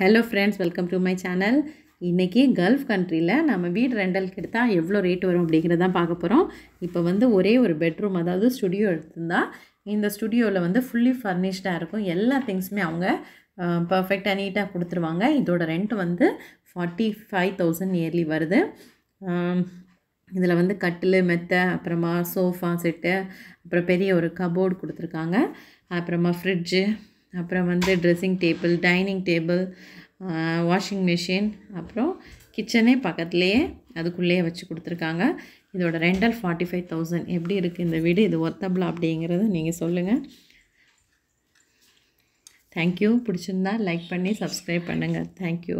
hello friends welcome to my channel இன்றைக்கி gulf கண்ட்ரியில் நம்ம வீடு ரெண்டலுக்கு எடுத்தால் எவ்வளோ ரேட் வரும் அப்படிங்கிறதான் பார்க்க போகிறோம் இப்போ வந்து ஒரே ஒரு பெட்ரூம் அதாவது ஸ்டுடியோ எடுத்திருந்தா இந்த ஸ்டுடியோவில் வந்து ஃபுல்லி ஃபர்னிஷ்டாக இருக்கும் எல்லா திங்ஸுமே அவங்க பர்ஃபெக்டாக நீட்டாக கொடுத்துருவாங்க இதோட ரெண்ட் வந்து ஃபார்ட்டி ஃபைவ் தௌசண்ட் இயர்லி வருது இதில் வந்து கட்டில் மெத்தை அப்புறமா சோஃபா செட்டு அப்புறம் பெரிய ஒரு கபோர்டு கொடுத்துருக்காங்க அப்புறமா ஃப்ரிட்ஜு அப்புறம் வந்து dressing table dining table washing machine அப்புறம் கிச்சனே பக்கத்துலேயே அதுக்குள்ளேயே வச்சு கொடுத்துருக்காங்க இதோட ரெண்டல் ஃபார்ட்டி ஃபைவ் தௌசண்ட் எப்படி இருக்குது இந்த வீடு இது ஒர்த்தபிளா அப்படிங்கிறத நீங்கள் சொல்லுங்கள் தேங்க்யூ பிடிச்சிருந்தா லைக் பண்ணி சப்ஸ்கிரைப் பண்ணுங்கள் தேங்க்யூ